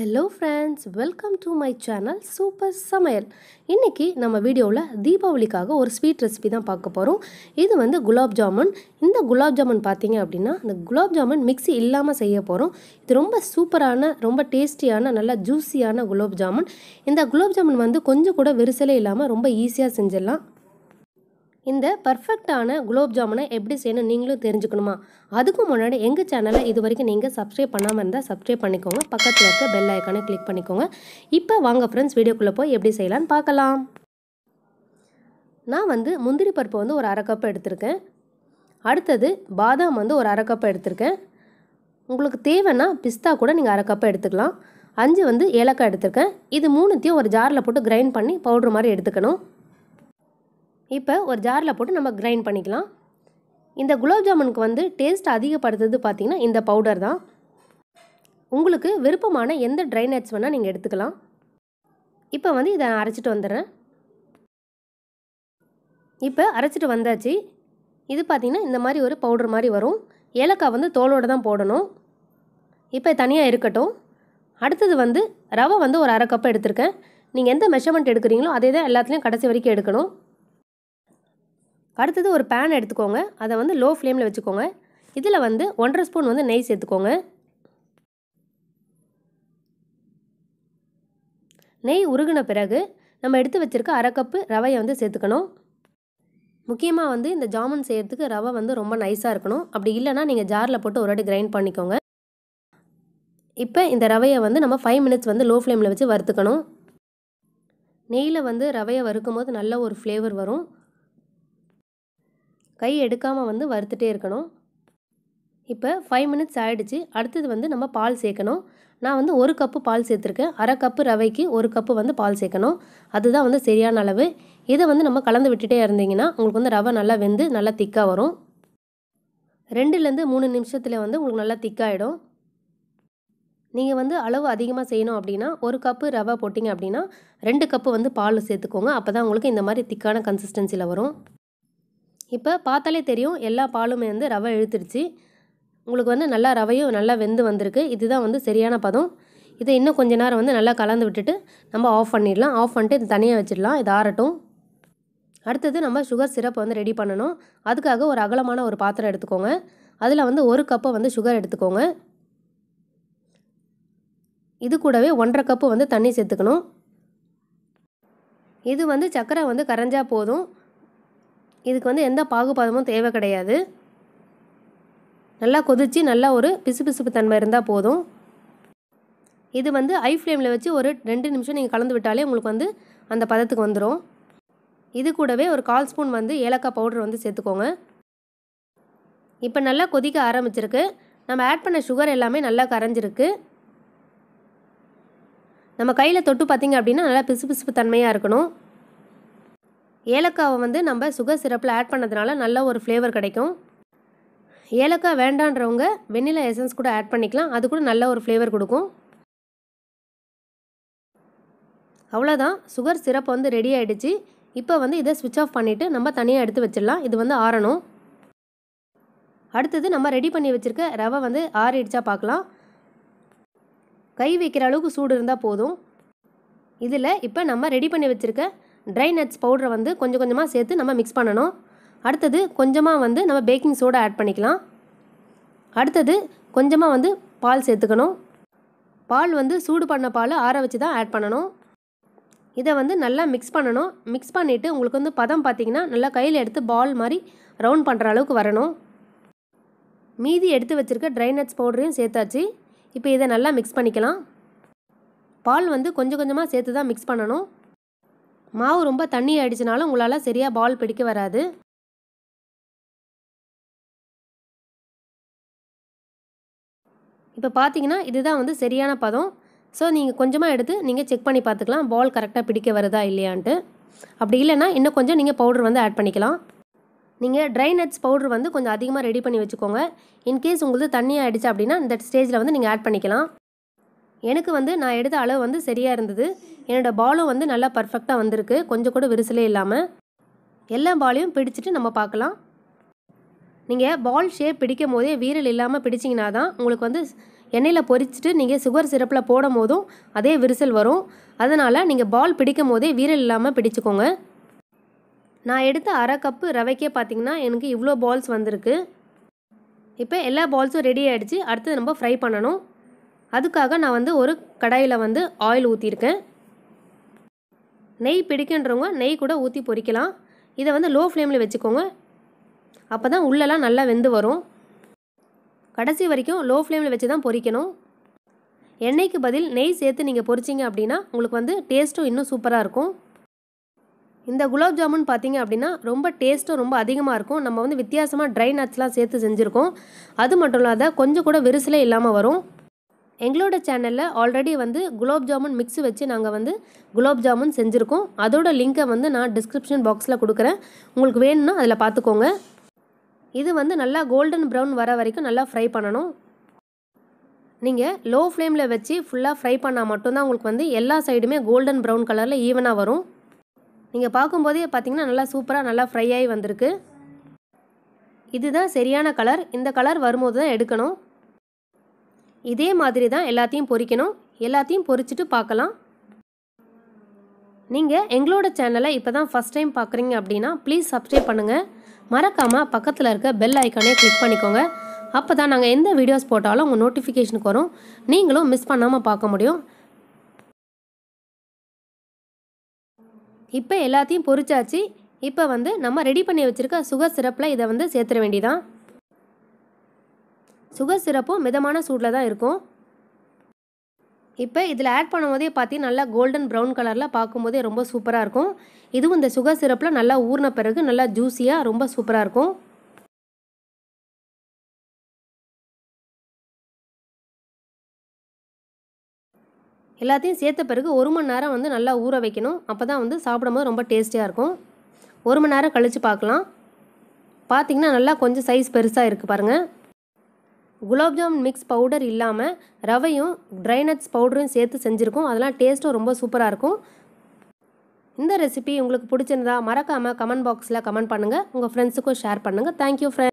hello friends welcome to my channel super சமையல் இன்றைக்கி நம்ம வீடியோவில் தீபாவளிக்காக ஒரு ஸ்வீட் ரெசிபி தான் பார்க்க போகிறோம் இது வந்து குலாப் ஜாமுன் இந்த குலாப் ஜாமுன் பார்த்தீங்க அப்படின்னா இந்த குலாப் ஜாமுன் மிக்சி இல்லாமல் செய்ய போகிறோம் இது ரொம்ப சூப்பரான ரொம்ப டேஸ்டியான நல்லா ஜூஸியான குலாப் ஜாமுன் இந்த குலாப் ஜாமுன் வந்து கொஞ்சம் கூட விரிசலே இல்லாமல் ரொம்ப ஈஸியாக செஞ்சிடலாம் இந்த பர்ஃபெக்டான குலோப் ஜாமுனை எப்படி செய்யணும் நீங்களும் தெரிஞ்சுக்கணுமா அதுக்கு முன்னாடி எங்கள் சேனலை இது வரைக்கும் நீங்கள் சப்ஸ்கிரைப் பண்ணாமல் இருந்தால் சப்ஸ்கிரைப் பண்ணிக்கோங்க பக்கத்தில் இருக்க பெல் ஐக்கானை கிளிக் பண்ணிக்கோங்க இப்போ வாங்க ஃப்ரெண்ட்ஸ் வீடியோக்குள்ளே போய் எப்படி செய்யலான்னு பார்க்கலாம் நான் வந்து முந்திரி பருப்பு வந்து ஒரு அரை கப் எடுத்திருக்கேன் அடுத்தது பாதாம் வந்து ஒரு அரை கப் எடுத்திருக்கேன் உங்களுக்கு தேவைன்னா பிஸ்தா கூட நீங்கள் அரை கப் எடுத்துக்கலாம் அஞ்சு வந்து ஏலக்காய் எடுத்திருக்கேன் இது மூணுத்தையும் ஒரு ஜாரில் போட்டு கிரைண்ட் பண்ணி பவுட்ரு மாதிரி எடுத்துக்கணும் இப்போ ஒரு ஜாரில் போட்டு நம்ம கிரைண்ட் பண்ணிக்கலாம் இந்த குலாப் ஜாமுனுக்கு வந்து டேஸ்ட் அதிகப்படுத்துறது பார்த்திங்கன்னா இந்த பவுடர் தான் உங்களுக்கு விருப்பமான எந்த ட்ரைனேஜ் வேணால் நீங்கள் எடுத்துக்கலாம் இப்போ வந்து இதை நான் அரைச்சிட்டு வந்துடுறேன் இப்போ அரைச்சிட்டு வந்தாச்சு இது பார்த்திங்கன்னா இந்த மாதிரி ஒரு பவுடர் மாதிரி வரும் ஏலக்காய் வந்து தோலோடு தான் போடணும் இப்போ தனியாக இருக்கட்டும் அடுத்தது வந்து ரவை வந்து ஒரு அரை கப் எடுத்திருக்கேன் நீங்கள் எந்த மெஷர்மெண்ட் எடுக்கிறீங்களோ அதே தான் எல்லாத்துலேயும் கடைசி வரைக்கும் எடுக்கணும் அடுத்தது ஒரு பேன் எடுத்துக்கோங்க அதை வந்து லோ ஃப்ளேமில் வச்சுக்கோங்க இதில் வந்து ஒன்றரை ஸ்பூன் வந்து நெய் சேர்த்துக்கோங்க நெய் உருகின பிறகு நம்ம எடுத்து வச்சுருக்க அரை கப்பு ரவையை வந்து சேர்த்துக்கணும் முக்கியமாக வந்து இந்த ஜாமுன் செய்கிறதுக்கு ரவை வந்து ரொம்ப நைஸாக இருக்கணும் அப்படி இல்லைனா நீங்கள் ஜாரில் போட்டு ஒரு அடி கிரைண்ட் பண்ணிக்கோங்க இப்போ இந்த ரவையை வந்து நம்ம ஃபைவ் மினிட்ஸ் வந்து லோ ஃப்ளேமில் வச்சு வறுத்துக்கணும் நெய்யில் வந்து ரவையை வறுக்கும் போது நல்ல ஒரு ஃப்ளேவர் வரும் கை எடுக்காமல் வந்து வறுத்துட்டே இருக்கணும் இப்போ ஃபைவ் மினிட்ஸ் ஆகிடுச்சு அடுத்தது வந்து நம்ம பால் சேர்க்கணும் நான் வந்து ஒரு கப்பு பால் சேர்த்துருக்கேன் அரை கப்பு ரவைக்கு ஒரு கப்பு வந்து பால் சேர்க்கணும் அதுதான் வந்து சரியான அளவு இதை வந்து நம்ம கலந்து விட்டுட்டே இருந்தீங்கன்னா உங்களுக்கு வந்து ரவை நல்லா வெந்து நல்லா திக்காக வரும் ரெண்டுலேருந்து மூணு நிமிஷத்தில் வந்து உங்களுக்கு நல்லா திக்காகிடும் நீங்கள் வந்து அளவு அதிகமாக செய்யணும் அப்படின்னா ஒரு கப்பு ரவை போட்டிங்க அப்படின்னா ரெண்டு கப்பு வந்து பால் சேர்த்துக்கோங்க அப்போ தான் உங்களுக்கு இந்த மாதிரி திக்கான கன்சிஸ்டன்சியில் வரும் இப்போ பார்த்தாலே தெரியும் எல்லா பாலுமே வந்து ரவை இழுத்துருச்சு உங்களுக்கு வந்து நல்லா ரவையும் நல்லா வெந்து வந்திருக்கு இதுதான் வந்து சரியான பதம் இதை இன்னும் கொஞ்ச நேரம் வந்து நல்லா கலந்து விட்டுட்டு நம்ம ஆஃப் பண்ணிடலாம் ஆஃப் பண்ணிட்டு இது தனியாக வச்சிடலாம் இது ஆறட்டும் அடுத்தது நம்ம சுகர் சிரப்பை வந்து ரெடி பண்ணணும் அதுக்காக ஒரு அகலமான ஒரு பாத்திரம் எடுத்துக்கோங்க அதில் வந்து ஒரு கப்பை வந்து சுகர் எடுத்துக்கோங்க இது கூடவே ஒன்றரை கப்பு வந்து தண்ணி சேர்த்துக்கணும் இது வந்து சக்கரை வந்து கரைஞ்சா போதும் இதுக்கு வந்து எந்த பாகுபாதமும் தேவை கிடையாது நல்லா கொதித்து நல்லா ஒரு பிசுபிசுப்பு தன்மை இருந்தால் போதும் இது வந்து ஐ ஃப்ளேமில் வச்சு ஒரு ரெண்டு நிமிஷம் நீங்கள் கலந்து விட்டாலே உங்களுக்கு வந்து அந்த பதத்துக்கு வந்துடும் இது கூடவே ஒரு கால் ஸ்பூன் வந்து ஏலக்காய் பவுடர் வந்து சேர்த்துக்கோங்க இப்போ நல்லா கொதிக்க ஆரம்பிச்சிருக்கு நம்ம ஆட் பண்ண சுகர் எல்லாமே நல்லா கரைஞ்சிருக்கு நம்ம கையில் தொட்டு பார்த்திங்க அப்படின்னா நல்லா பிசுபிசுப்பு தன்மையாக இருக்கணும் ஏலக்காவை வந்து நம்ம சுகர் சிரப்பில் ஆட் பண்ணதுனால நல்ல ஒரு ஃப்ளேவர் கிடைக்கும் ஏலக்காய் வேண்டான்றவங்க வெண்ணிலா எசன்ஸ் கூட ஆட் பண்ணிக்கலாம் அது கூட நல்ல ஒரு ஃப்ளேவர் கொடுக்கும் அவ்வளோதான் சுகர் சிரப் வந்து ரெடி ஆகிடுச்சு இப்போ வந்து இதை சுவிட்ச் ஆஃப் பண்ணிவிட்டு நம்ம தனியாக எடுத்து வச்சிடலாம் இது வந்து ஆறணும் அடுத்தது நம்ம ரெடி பண்ணி வச்சுருக்க ரவை வந்து ஆறிடுச்சா பார்க்கலாம் கை வைக்கிற அளவுக்கு சூடு இருந்தால் போதும் இதில் இப்போ நம்ம ரெடி பண்ணி வச்சுருக்க ட்ரை நட்ஸ் பவுடரை வந்து கொஞ்சம் கொஞ்சமாக சேர்த்து நம்ம மிக்ஸ் பண்ணணும் அடுத்தது கொஞ்சமாக வந்து நம்ம பேக்கிங் சோடா ஆட் பண்ணிக்கலாம் அடுத்தது கொஞ்சமாக வந்து பால் சேர்த்துக்கணும் பால் வந்து சூடு பண்ண பால் ஆற வச்சு தான் ஆட் பண்ணணும் இதை வந்து நல்லா மிக்ஸ் பண்ணணும் மிக்ஸ் பண்ணிவிட்டு உங்களுக்கு வந்து பதம் பார்த்திங்கன்னா நல்லா கையில் எடுத்து பால் மாதிரி ரவுண்ட் பண்ணுற அளவுக்கு வரணும் மீதி எடுத்து வச்சுருக்க ட்ரை நட்ஸ் பவுடரையும் சேர்த்தாச்சு இப்போ இதை நல்லா மிக்ஸ் பண்ணிக்கலாம் பால் வந்து கொஞ்சம் கொஞ்சமாக சேர்த்து தான் மிக்ஸ் பண்ணணும் மாவு ரொம்ப தண்ணி ஆயிடுச்சுனாலும் உங்களால் சரியாக பால் பிடிக்க வராது இப்போ பார்த்தீங்கன்னா இதுதான் வந்து சரியான பதம் ஸோ நீங்கள் கொஞ்சமாக எடுத்து நீங்கள் செக் பண்ணி பார்த்துக்கலாம் பால் கரெக்டாக பிடிக்க வருதா இல்லையான்ட்டு அப்படி இல்லைன்னா இன்னும் கொஞ்சம் நீங்கள் பவுடர் வந்து ஆட் பண்ணிக்கலாம் நீங்கள் ட்ரை நட்ஸ் பவுடர் வந்து கொஞ்சம் அதிகமாக ரெடி பண்ணி வச்சுக்கோங்க இன்கேஸ் உங்களுக்கு தண்ணி ஆகிடுச்சு அப்படின்னா இந்த ஸ்டேஜில் வந்து நீங்கள் ஆட் பண்ணிக்கலாம் எனக்கு வந்து நான் எடுத்த அளவு வந்து சரியாக இருந்தது என்னோடய பாலும் வந்து நல்லா பர்ஃபெக்டாக வந்திருக்கு கொஞ்சம் கூட விரிசலே இல்லாமல் எல்லா பாலையும் பிடிச்சிட்டு நம்ம பார்க்கலாம் நீங்கள் பால் ஷேப் பிடிக்கும் போதே வீரல் இல்லாமல் பிடிச்சிங்கன்னா தான் உங்களுக்கு வந்து எண்ணெயில் பொறிச்சிட்டு நீங்கள் சுகர் சிரப்பில் போடும் போதும் அதே விரிசல் வரும் அதனால் நீங்கள் பால் பிடிக்கும் போதே வீரல் இல்லாமல் பிடிச்சிக்கோங்க நான் எடுத்த அரை கப்பு ரவைக்கே பார்த்திங்கன்னா எனக்கு இவ்வளோ பால்ஸ் வந்திருக்கு இப்போ எல்லா பால்ஸும் ரெடி ஆகிடுச்சு அடுத்து நம்ம ஃப்ரை பண்ணணும் அதுக்காக நான் வந்து ஒரு கடாயில் வந்து ஆயில் ஊற்றிருக்கேன் நெய் பிடிக்கின்றவங்க நெய் கூட ஊற்றி பொரிக்கலாம் இதை வந்து லோ ஃப்ளேமில் வச்சுக்கோங்க அப்போ தான் உள்ளெல்லாம் நல்லா வெந்து வரும் கடைசி வரைக்கும் லோ ஃப்ளேமில் வச்சு தான் பொரிக்கணும் எண்ணெய்க்கு பதில் நெய் சேர்த்து நீங்கள் பொறிச்சிங்க அப்படின்னா உங்களுக்கு வந்து டேஸ்ட்டும் இன்னும் சூப்பராக இருக்கும் இந்த குலாப் ஜாமுன் பார்த்தீங்க அப்படின்னா ரொம்ப டேஸ்ட்டும் ரொம்ப அதிகமாக இருக்கும் நம்ம வந்து வித்தியாசமாக ட்ரை நட்ஸ்லாம் சேர்த்து செஞ்சுருக்கோம் அது மட்டும் இல்லாத கொஞ்சம் கூட விரிசலே இல்லாமல் வரும் எங்களோட சேனலில் ஆல்ரெடி வந்து குலாப் ஜாமுன் மிக்ஸ் வச்சு நாங்கள் வந்து குலாப் ஜாமுன் செஞ்சுருக்கோம் அதோட லிங்க்கை வந்து நான் டிஸ்கிரிப்ஷன் பாக்ஸில் கொடுக்குறேன் உங்களுக்கு வேணும்னா அதில் பார்த்துக்கோங்க இது வந்து நல்லா கோல்டன் ப்ரௌன் வர வரைக்கும் நல்லா ஃப்ரை பண்ணணும் நீங்கள் லோ ஃப்ளேமில் வச்சு ஃபுல்லாக ஃப்ரை பண்ணால் மட்டும்தான் உங்களுக்கு வந்து எல்லா சைடுமே கோல்டன் ப்ரௌன் கலரில் ஈவனாக வரும் நீங்கள் பார்க்கும்போதே பார்த்தீங்கன்னா நல்லா சூப்பராக நல்லா ஃப்ரை ஆகி வந்திருக்கு இதுதான் சரியான கலர் இந்த கலர் வரும்போது தான் எடுக்கணும் இதே மாதிரி தான் எல்லாத்தையும் பொறிக்கணும் எல்லாத்தையும் பொறிச்சிட்டு பார்க்கலாம் நீங்கள் எங்களோட சேனலை இப்போ தான் ஃபஸ்ட் டைம் பார்க்குறீங்க அப்படின்னா ப்ளீஸ் சப்ஸ்கிரைப் பண்ணுங்கள் மறக்காமல் பக்கத்தில் இருக்க பெல் ஐக்கானே கிளிக் பண்ணிக்கோங்க அப்போ தான் நாங்கள் எந்த வீடியோஸ் போட்டாலும் உங்கள் நோட்டிஃபிகேஷனுக்கு வரும் நீங்களும் மிஸ் பண்ணாமல் பார்க்க முடியும் இப்போ எல்லாத்தையும் பொறிச்சாச்சு இப்போ வந்து நம்ம ரெடி பண்ணி வச்சுருக்க சுகர் சிரப்பில் இதை வந்து சேர்த்துற வேண்டிதான் சுகர் சிறப்பும் மிதமான சூடில் தான் இருக்கும் இப்போ இதில் ஆட் பண்ணும்போதே பார்த்தி நல்லா கோல்டன் ப்ரௌன் கலரில் பார்க்கும்போதே ரொம்ப சூப்பராக இருக்கும் இதுவும் இந்த சுகர் சிரப்பில் நல்லா ஊர்ன பிறகு நல்லா ஜூஸியாக ரொம்ப சூப்பராக இருக்கும் எல்லாத்தையும் சேர்த்த பிறகு ஒரு மணி நேரம் வந்து நல்லா ஊற வைக்கணும் அப்போ தான் வந்து சாப்பிடும்போது ரொம்ப டேஸ்டியாக இருக்கும் ஒரு மணி நேரம் கழித்து பார்க்கலாம் பார்த்திங்கன்னா நல்லா கொஞ்சம் சைஸ் பெருசாக இருக்குது பாருங்கள் குலாப்ஜாமுன் மிக்ஸ் பவுடர் இல்லாமல் ரவையும் ட்ரை நட்ஸ் பவுடரும் சேர்த்து செஞ்சுருக்கோம் அதெல்லாம் டேஸ்ட்டும் ரொம்ப சூப்பராக இருக்கும் இந்த ரெசிபி உங்களுக்கு பிடிச்சிருந்தா மறக்காமல் கமெண்ட் பாக்ஸில் கமெண்ட் பண்ணுங்கள் உங்கள் ஃப்ரெண்ட்ஸுக்கும் ஷேர் பண்ணுங்கள் தேங்க்யூ ஃப்ரெண்ட்